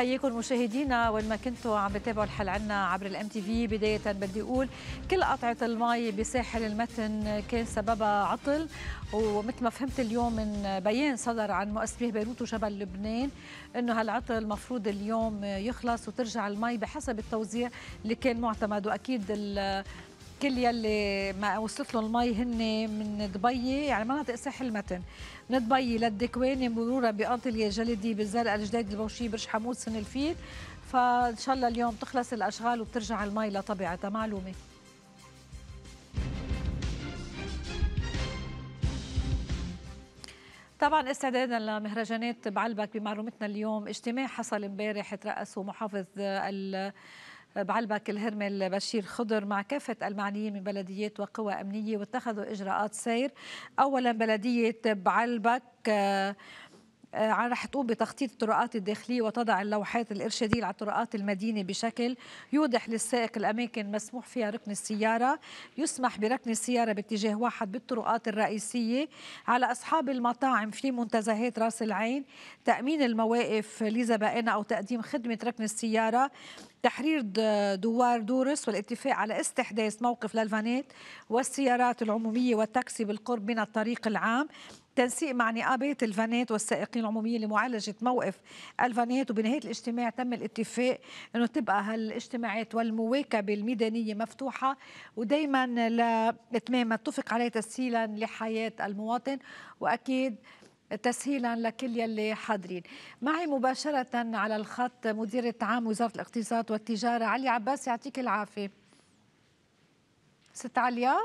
بحييكم مشاهدينا وين ما كنتوا عم بتابعوا الحل عنا عبر الام تي في بدايه بدي اقول كل قطعه المي بساحل المتن كان سببها عطل ومثل ما فهمت اليوم من بيان صدر عن مؤسسه بيروت وجبل لبنان انه هالعطل المفروض اليوم يخلص وترجع المي بحسب التوزيع اللي كان معتمد واكيد كل يلي ما وصلت لهم المي هن من دبي يعني مناطق ساحل متن من دبي للدكواني مرورا بانطليا جلدي بالزرقاء الجديد البوشي برج حمود سن الفيل فان شاء الله اليوم تخلص الاشغال وبترجع المي لطبيعتها معلومه طبعا استعدادا لمهرجانات بعلبك بمعلومتنا اليوم اجتماع حصل امبارح ترأسه محافظ ال بعلبك الهرمل بشير خضر مع كافة المعنيين من بلديات وقوى أمنية واتخذوا إجراءات سير أولا بلدية بعلبك آه، آه، رح تقوم بتخطيط الطرقات الداخلية وتضع اللوحات الإرشادية على طرقات المدينة بشكل يوضح للسائق الأماكن مسموح فيها ركن السيارة يسمح بركن السيارة باتجاه واحد بالطرقات الرئيسية على أصحاب المطاعم في منتزهات راس العين تأمين المواقف لزبائنا أو تقديم خدمة ركن السيارة تحرير دوار دورس والاتفاق على استحداث موقف للفانات والسيارات العمومية والتاكسي بالقرب من الطريق العام بالتنسيق مع نقابات الفانات والسائقين العمومية لمعالجة موقف الفانات وبنهاية الاجتماع تم الاتفاق أنه تبقى هالاجتماعات والمواكبة الميدانية مفتوحة ودايما لإتمام ما اتفق عليه تسهيلا لحياة المواطن وأكيد تسهيلا لكل يلي حاضرين معي مباشرة على الخط مديرة عام وزارة الاقتصاد والتجارة علي عباس يعطيك العافية ست عليا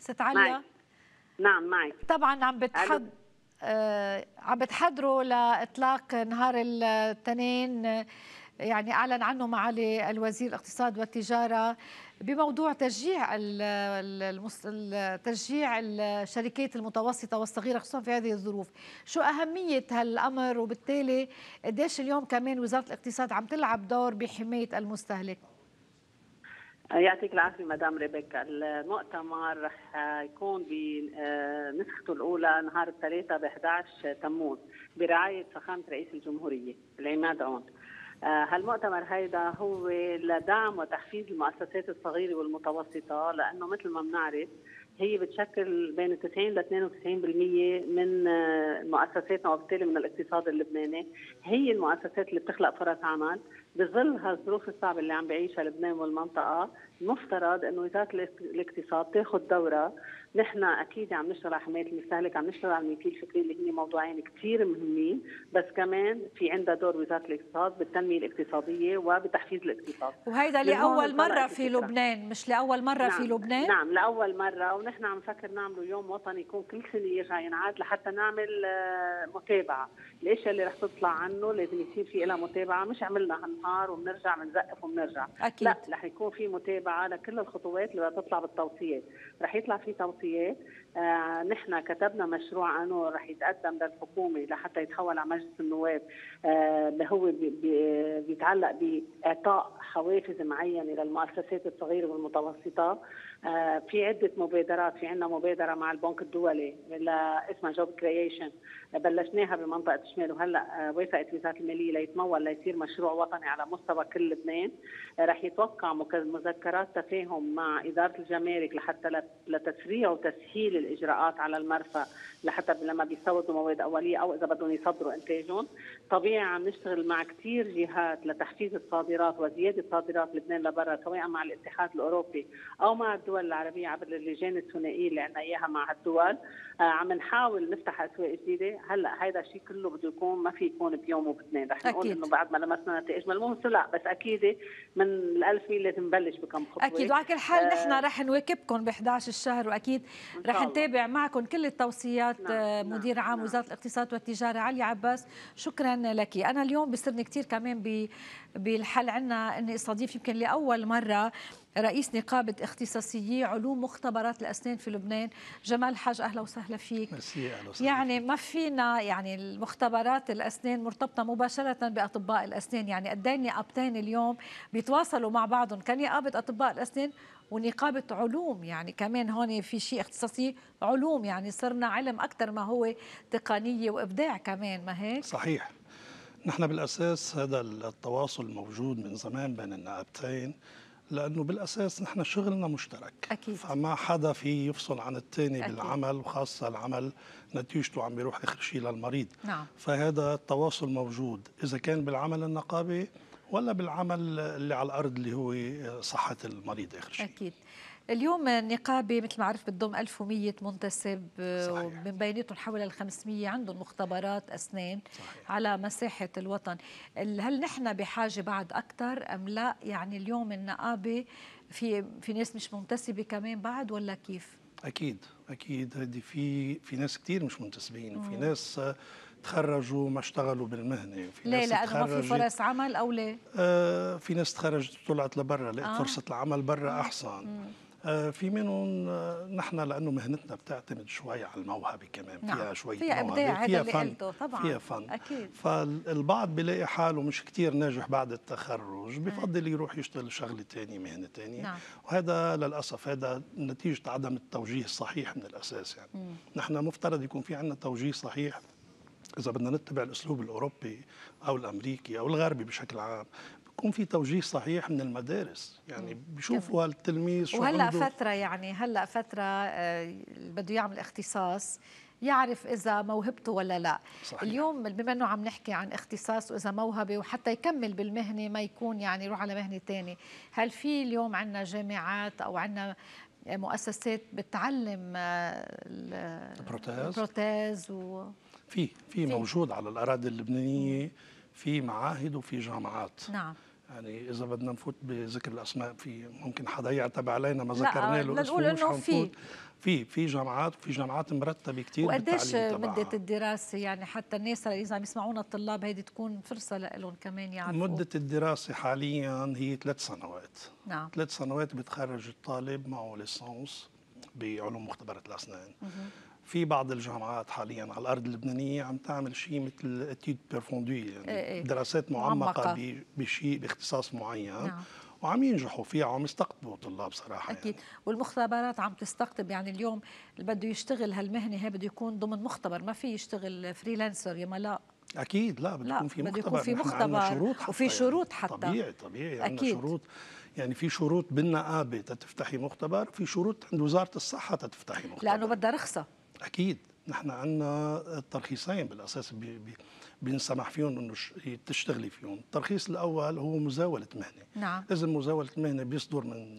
ست عليا نعم معك طبعا عم بتحد آه، عم بتحضروا لاطلاق نهار الاثنين يعني اعلن عنه معالي الوزير الاقتصاد والتجاره بموضوع تشجيع تشجيع الشركات المتوسطه والصغيره خصوصا في هذه الظروف، شو اهميه هالامر وبالتالي قديش اليوم كمان وزاره الاقتصاد عم تلعب دور بحمايه المستهلك؟ يعطيك العافية مدام ريبيكا المؤتمر رح يكون بنسخته آه، الأولى نهار الثلاثاء ب 11 تموز برعاية فخامة رئيس الجمهورية العماد عون آه، هالمؤتمر هيدا هو لدعم وتحفيز المؤسسات الصغيرة والمتوسطة لأنه مثل ما بنعرف هي بتشكل بين 90 ل 92% من آه، مؤسساتنا وبالتالي من الاقتصاد اللبناني هي المؤسسات اللي بتخلق فرص عمل بظل هالظروف الصعبه اللي عم بعيشها لبنان والمنطقه المفترض انه وزاره الاقتصاد تاخذ دورها نحن اكيد عم نشتغل على حمايه المستهلك عم نشتغل على الملكيه الفكريه اللي هن موضوعين كثير مهمين بس كمان في عندها دور وزاره الاقتصاد بالتنميه الاقتصاديه وبتحفيز الاقتصاد وهيدا لاول مره في لبنان مش لاول مره نعم. في لبنان نعم لاول مره ونحن عم نفكر نعمله يوم وطني يكون كل سنه يرجع ينعاد لحتى نعمل آه، متابعه الاشياء اللي رح تطلع عنه لازم يصير في لها متابعه مش عملنا النهار وبنرجع بنزقف وبنرجع اكيد لا رح يكون في متابعه لكل الخطوات اللي بدها تطلع بالتوصيات رح يطلع في توصيات آه، نحن كتبنا مشروع انه رح يتقدم للحكومه لحتى يتحول على مجلس النواب آه، اللي هو بيتعلق باعطاء حوافز معينه للمؤسسات الصغيره والمتوسطه آه، في عده مبادرات في عندنا مبادره مع البنك الدولي اسمها جوب كرييشن بلشناها بمنطقه الشمال وهلا وافقت وزاره الماليه ليتمول ليصير مشروع وطني على مستوى كل لبنان رح يتوقع مذكرات تفاهم مع اداره الجمارك لحتى لتسريع وتسهيل الاجراءات على المرفأ لحتى لما بيستوردوا مواد اوليه او اذا بدهم يصدروا انتاجهم، طبيعي عم نشتغل مع كثير جهات لتحفيز الصادرات وزياده صادرات لبنان لبرا سواء مع الاتحاد الاوروبي او مع الدول العربيه عبر اللجان الثنائيه اللي عندنا اياها مع هالدول، آه، عم نحاول نفتح اسواق جديده، هلا هذا الشيء كله بده يكون ما في يكون بيوم وباثنين، رح نقول انه بعد ما لمسنا نتائج ملموسه لا بس اكيد من ال1000 ميل لازم نبلش بكم خطوه اكيد وعلى كل حال آه، نحن رح نواكبكم ب 11 الشهر واكيد رح نتابع معكم كل التوصيات نعم. آه، نعم. مدير عام نعم. وزاره الاقتصاد والتجاره علي عباس شكرا لك انا اليوم بصرني كثير كمان بالحل عندنا اني استضيف يمكن لاول مره رئيس نقابة اختصاصيي علوم مختبرات الأسنان في لبنان جمال حاج أهلا وسهلا فيك أهلا وسهلا يعني ما فينا يعني المختبرات الأسنان مرتبطة مباشرة بأطباء الأسنان يعني قد النقابتين إيه اليوم بيتواصلوا مع بعضهم كنقابة أطباء الأسنان ونقابه علوم يعني كمان هون في شيء اختصاصي علوم يعني صرنا علم اكثر ما هو تقنيه وابداع كمان ما هيك صحيح نحن بالاساس هذا التواصل موجود من زمان بين النقابتين لانه بالاساس نحن شغلنا مشترك أكيد. فما حدا في يفصل عن الثاني بالعمل وخاصه العمل نتيجته عم بيروح اخر شيء للمريض نعم. فهذا التواصل موجود اذا كان بالعمل النقابي ولا بالعمل اللي على الارض اللي هو صحه المريض اخر شيء اكيد اليوم النقابة مثل ما عرف بتضم 1100 منتسب صحيح. من بيناتهم ال 500 عندهم مختبرات أسنان صحيح. على مساحة الوطن هل نحن بحاجة بعد أكثر أم لا يعني اليوم النقابة في في ناس مش منتسبة كمان بعد ولا كيف؟ أكيد أكيد هذه في في ناس كثير مش منتسبين وفي ناس تخرجوا ما اشتغلوا بالمهنه في ناس ليه لانه ما في فرص عمل او ليه؟ آه في ناس تخرجت طلعت لبرا لقيت آه. فرصه العمل برا آه. احسن آه في منهم آه نحن لانه مهنتنا بتعتمد شوي على الموهبه كمان نعم. فيها شوي فيها ابداع فيها فن طبعا فيها فن اكيد فالبعض بيلاقي حاله مش كتير ناجح بعد التخرج بفضل يروح يشتغل شغله ثانيه مهنه ثانيه نعم. وهذا للاسف هذا نتيجه عدم التوجيه الصحيح من الاساس يعني مم. نحن مفترض يكون في عندنا توجيه صحيح اذا بدنا نتبع الاسلوب الاوروبي او الامريكي او الغربي بشكل عام بكون في توجيه صحيح من المدارس يعني بيشوفوا هالتلميذ شو وهلا فتره يعني هلا فتره آه، بده يعمل اختصاص يعرف اذا موهبته ولا لا صحيح. اليوم بما انه عم نحكي عن اختصاص واذا موهبه وحتى يكمل بالمهنه ما يكون يعني يروح على مهنه ثانيه هل في اليوم عندنا جامعات او عندنا مؤسسات بتعلم آه، البروتيز البروتيز و في في موجود على الاراضي اللبنانيه في معاهد وفي جامعات نعم يعني اذا بدنا نفوت بذكر الاسماء في ممكن حدا يعتب علينا ما ذكرنا له آه، نقول انه في في في جامعات وفي جامعات مرتبه كثير وقديش مده الدراسه يعني حتى الناس اذا عم يسمعونا الطلاب هيدي تكون فرصه لهم كمان يعرفوا مده الدراسه حاليا هي ثلاث سنوات نعم ثلاث سنوات بتخرج الطالب معه ليسانس بعلوم مختبرات الاسنان في بعض الجامعات حاليا على الارض اللبنانيه عم تعمل شيء مثل اتيود بيرفوندي يعني إيه، إيه. دراسات معمقه, معمقة. بشيء باختصاص معين نعم. وعم ينجحوا فيها وعم يستقطبوا طلاب صراحه يعني. اكيد يعني. والمختبرات عم تستقطب يعني اليوم اللي بده يشتغل هالمهنه هي بده يكون ضمن مختبر ما في يشتغل فريلانسر يا ما لا اكيد لا بده يكون في مختبر بده يكون في مختبر شروط حتى وفي يعني. شروط حتى يعني. طبيعي طبيعي عندنا أكيد. شروط يعني في شروط بالنقابه تتفتحي مختبر في شروط عند وزاره الصحه تتفتحي مختبر لانه بدها رخصه اكيد نحن عندنا ترخيصين بالاساس بينسمح فيهم انه تشتغلي فيهم، الترخيص الاول هو مزاوله مهنه نعم اذا مزاوله مهنه بيصدر من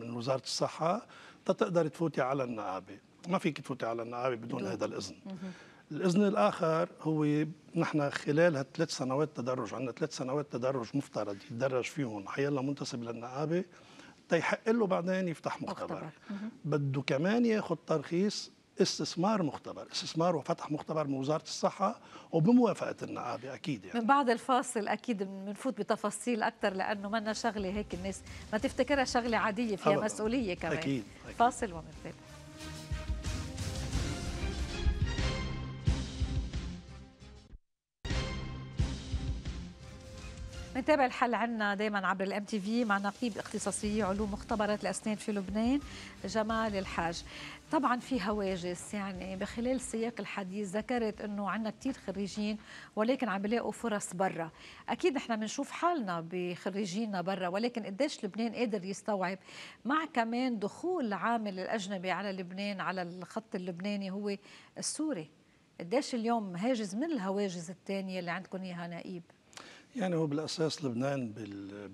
من وزاره الصحه تتقدر تفوتي على النقابه، ما فيك تفوتي على النقابه بدون هذا الاذن. مه. الاذن الاخر هو نحن خلال هالثلاث سنوات تدرج عندنا ثلاث سنوات تدرج مفترض يتدرج فيهم حيلا منتسب للنقابه تيحق له بعدين يفتح مختبر بده كمان ياخذ ترخيص استثمار مختبر استثمار وفتح مختبر من وزارة الصحة وبموافقة النقابة أكيد يعني. من بعد الفاصل أكيد بنفوت بتفاصيل أكثر لأنه منا شغلة هيك الناس ما تفتكرها شغلة عادية فيها أبقى. مسؤولية كمان أكيد. أكيد. فاصل ومنفل نتابع الحل عنا دائما عبر الام تي في مع نقيب اختصاصي علوم مختبرات الاسنان في لبنان جمال الحاج طبعا في هواجس يعني بخلال سياق الحديث ذكرت انه عندنا كثير خريجين ولكن عم بيلاقوا فرص برا اكيد نحن بنشوف حالنا بخريجينا برا ولكن قديش لبنان قادر يستوعب مع كمان دخول العامل الاجنبي على لبنان على الخط اللبناني هو السوري قديش اليوم هاجز من الهواجز الثانيه اللي عندكم اياها نقيب يعني هو بالاساس لبنان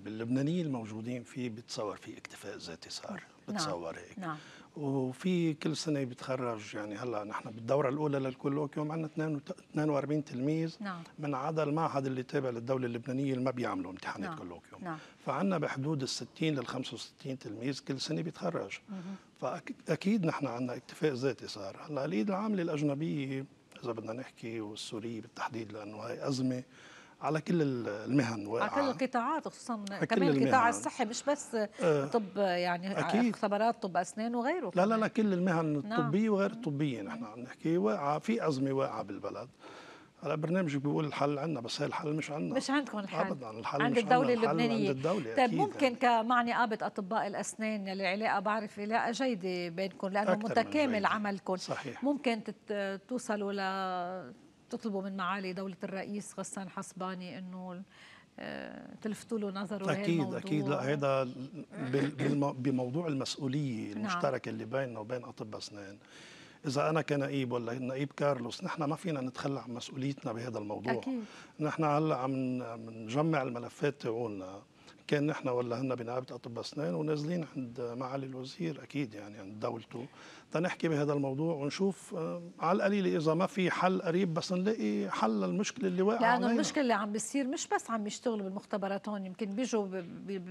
باللبنانيين الموجودين فيه بتصور في اكتفاء ذاتي صار نعم، بتصور هيك نعم. وفي كل سنه بيتخرج يعني هلا نحن بالدوره الاولى للكولوكيوم عندنا 42 تلميذ نعم. من عدا المعهد اللي تابع للدوله اللبنانيه اللي ما بيعملوا امتحانات نعم. كولوكيوم نعم. فعندنا بحدود ال 60 لل 65 تلميذ كل سنه بيتخرج فاكيد نحن عندنا اكتفاء ذاتي صار هلا الايد العامله الاجنبيه اذا بدنا نحكي والسوريه بالتحديد لانه هاي ازمه على كل المهن واقعة. على كل القطاعات خصوصا كمان القطاع الصحي مش بس أه طب يعني أكيد. اختبارات طب اسنان وغيره لا لا لا كل المهن نعم. الطبيه وغير الطبيه نحن عم نحكي واقعه في ازمه واقعه بالبلد هلا برنامجك بيقول الحل عندنا بس هي الحل مش عندنا مش عندكم الحل ابدا الحل عند مش الدولة عندنا اللبنانية عند الدولة طيب ممكن يعني. كمع نقابة اطباء الاسنان اللي علاقة بعرف علاقة جيدة بينكم لانه متكامل عملكم صحيح ممكن توصلوا ل تطلبوا من معالي دولة الرئيس غسان حسباني أنه آه، تلفتوا له نظره اكيد الموضوع. اكيد لا هذا بموضوع المسؤوليه المشتركه نعم. اللي بيننا وبين اطباء اسنان اذا انا كنائب ولا النائب كارلوس نحن ما فينا نتخلى عن مسؤوليتنا بهذا الموضوع أكيد. نحن هلا عم نجمع الملفات تاعولنا كان نحن ولا بنقابه اطباء اسنان ونازلين عند معالي الوزير اكيد يعني عند دولته تنحكي بهذا الموضوع ونشوف آه، على القليله اذا ما في حل قريب بس نلاقي حل للمشكله اللي واقعه لانه المشكله اللي عم بيصير مش بس عم يشتغلوا بالمختبرات هون يمكن بيجوا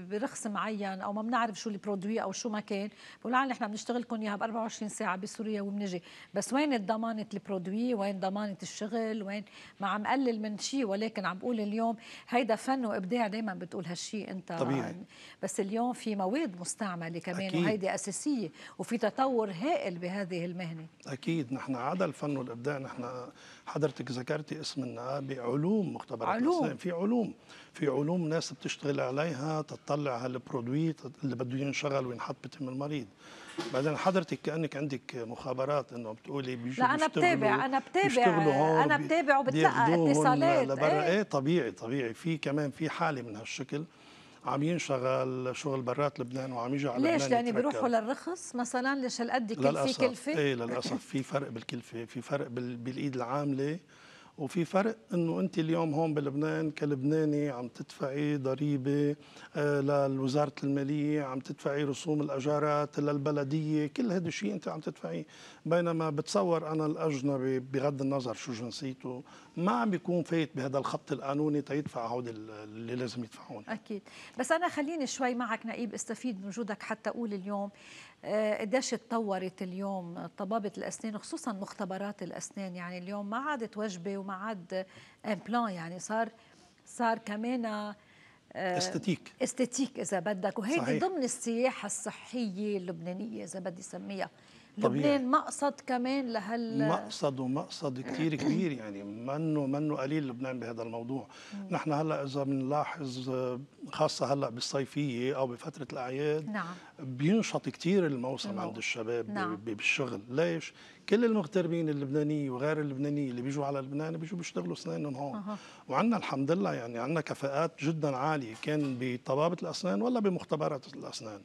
برخص معين او ما بنعرف شو البرودوي او شو ما كان بقولوا نحن بنشتغلكم اياها ب 24 ساعه بسوريا وبنجي بس وين ضمانه البرودوي وين ضمانه الشغل وين ما عم قلل من شيء ولكن عم بقول اليوم هيدا فن وابداع دائما بتقول هالشيء انت طبيعي. بس اليوم في مواد مستعمله كمان أكيد. وهيدي اساسيه وفي تطور هائل بهذه المهنه اكيد نحن عدا الفن والابداع نحن حضرتك ذكرتي اسم النقابه علوم مختبرات علوم. في علوم في علوم ناس بتشتغل عليها تطلع هالبرودوي اللي بده ينشغل وينحط بتم المريض بعدين حضرتك كانك عندك مخابرات انه بتقولي بيجوا لا انا بتابع انا بتابع انا بتابع وبتلقى اتصالات لبرا ايه. ايه طبيعي طبيعي في كمان في حاله من هالشكل عم ينشغل شغل برات لبنان وعم يجي على ليش؟ لأنه بيروحوا للرخص مثلا ليش هالقد كلفه في كلفة؟ ايه للأسف في فرق بالكلفة في فرق بالإيد العاملة وفي فرق انه انت اليوم هون بلبنان كلبناني عم تدفعي ضريبه آه، لوزاره الماليه عم تدفعي رسوم الاجارات للبلديه كل هذا الشيء انت عم تدفعيه بينما بتصور انا الاجنبي بغض النظر شو جنسيته ما عم بيكون فايت بهذا الخط القانوني تيدفع هودي اللي لازم يدفعون اكيد بس انا خليني شوي معك نقيب استفيد من وجودك حتى اقول اليوم آه، قديش تطورت اليوم طبابه الاسنان خصوصا مختبرات الاسنان يعني اليوم ما عادت وجبه وما عاد امبلان يعني صار صار كمان استاتيك آه، استاتيك اذا بدك وهيدي ضمن السياحه الصحيه اللبنانيه اذا بدي سميها طبيعي. لبنان مقصد كمان لهال مقصد ومقصد كثير كبير يعني منه منه قليل لبنان بهذا الموضوع مم. نحن هلا اذا بنلاحظ خاصه هلا بالصيفيه او بفتره الاعياد نعم. بينشط كثير الموسم مم. عند الشباب نعم. بالشغل ليش كل المغتربين اللبنانيه وغير اللبنانيه اللي بيجوا على لبنان بيجوا بيشتغلوا اسنانهم هون وعندنا الحمد لله يعني عندنا كفاءات جدا عاليه كان بطبابه الاسنان ولا بمختبرات الاسنان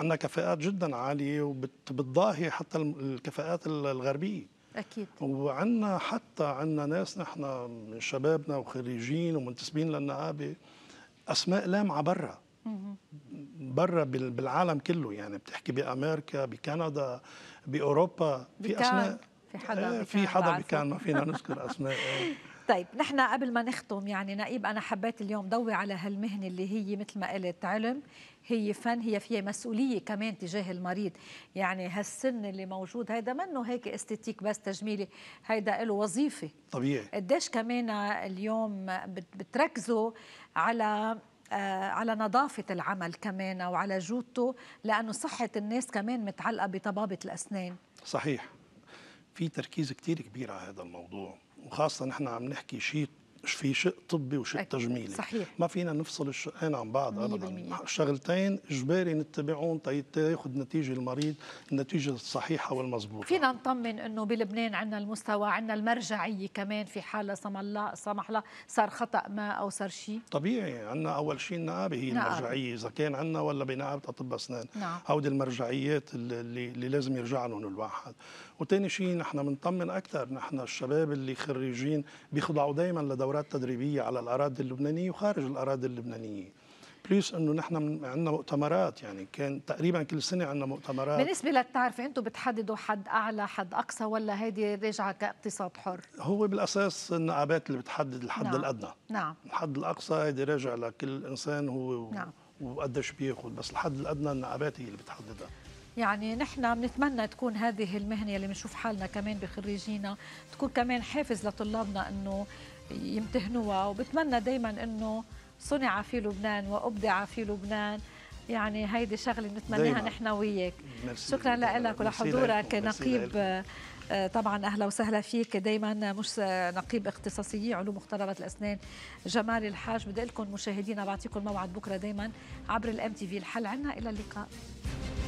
عندنا كفاءات جدا عاليه وبتضاهي حتى الكفاءات الغربيه اكيد وعندنا حتى عندنا ناس نحن من شبابنا وخريجين ومنتسبين للنقابه اسماء لامعه برا برا بالعالم كله يعني بتحكي بامريكا بكندا باوروبا في اسماء في حدا إيه، في حدا بكان ما فينا نذكر اسماء طيب نحن قبل ما نختم يعني نقيب انا حبيت اليوم ضوي على هالمهنه اللي هي مثل ما قلت علم هي فن هي فيها مسؤوليه كمان تجاه المريض يعني هالسن اللي موجود هيدا منه هيك استيتيك بس تجميلي هيدا له وظيفه طبيعي قديش كمان اليوم بتركزوا على آه، على نظافة العمل كمان وعلى جودته لأنه صحة الناس كمان متعلقة بطبابة الأسنان صحيح في تركيز كتير كبير على هذا الموضوع وخاصة نحن عم نحكي شيء في شق طبي وشق تجميلي صحيح. ما فينا نفصل الشقين عن بعض ابدا شغلتين اجباري نتبعهم تاخذ نتيجه المريض النتيجه الصحيحه والمضبوطه فينا نطمن انه بلبنان عندنا المستوى عندنا المرجعيه كمان في حال سمح الله سمح الله صار خطا ما او صار شيء طبيعي عندنا اول شيء النقابه هي نقابة. المرجعيه اذا كان عندنا ولا بنقابه اطباء اسنان نعم. هودي المرجعيات اللي, اللي لازم يرجع لهم الواحد وتاني شيء نحن بنطمن اكثر نحن الشباب اللي خريجين بيخضعوا دائما لدورات تدريبيه على الاراضي اللبنانيه وخارج الاراضي اللبنانيه بليس انه نحن عندنا مؤتمرات يعني كان تقريبا كل سنه عندنا مؤتمرات بالنسبه للتعرف انتم بتحددوا حد اعلى حد اقصى ولا هذه راجعه كاقتصاد حر هو بالاساس النقابات اللي بتحدد الحد نعم. الادنى نعم الحد الاقصى هذه راجع لكل انسان هو نعم. وقديش بياخذ بس الحد الادنى النقابات هي اللي بتحددها يعني نحن بنتمنى تكون هذه المهنه اللي بنشوف حالنا كمان بخريجينا تكون كمان حافز لطلابنا انه يمتهنوها وبتمنى دائما انه صنع في لبنان وابدع في لبنان يعني هيدي شغله بنتمناها نحن وياك شكرا لك ولحضورك نقيب آه، طبعا اهلا وسهلا فيك دائما مش آه، نقيب اختصاصيي علوم مختلطه الاسنان جمال الحاج بدي لكم مشاهدينا بعطيكم موعد بكره دائما عبر الام تي في الحل عنا الى اللقاء